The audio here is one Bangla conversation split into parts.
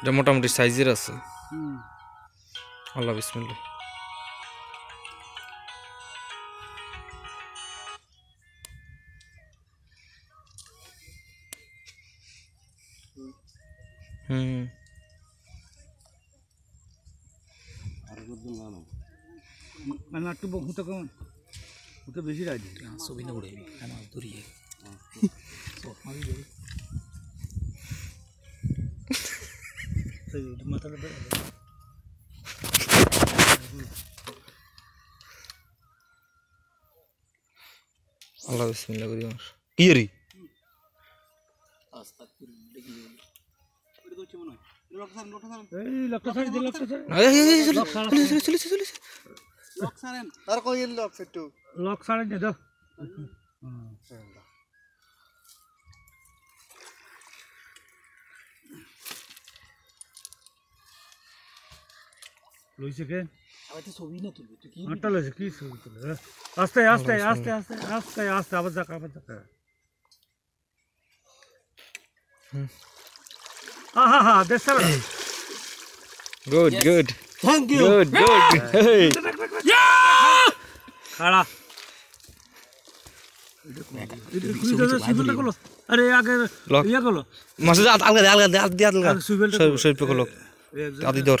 এটা মোটামুটি সাইজের আছে আল্লাহ বিসমুল্লা হুম না একটু হুঁতে কেমন হুঁতে বেশি রাখি ছবি না উড়ে আমার দূরিয়ে মাথাটা আল্লাহ বিসমিল্লা করি মানুষ কি জানি লক সারেন লক সারেন লক সারেন লইছে কে আমি তো ছবি না তুলবে তুই কি আস্তে আস্তে আস্তে আস্তে আস্তে আস্তে আবার যাক আবার যাক হ্যাঁ। আহা হা দেখ sir good good thank you good good খাড়া আরে আগে ইয়া করলো মাসে আলগা আলগা দিয়া আলগা শৈল্প করলো আদি দর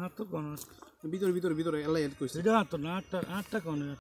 হাত তো কোন ভিতরে ভিতরে ভিতরে এলাই কইছে এটা হাত না আটটা আটটা কোন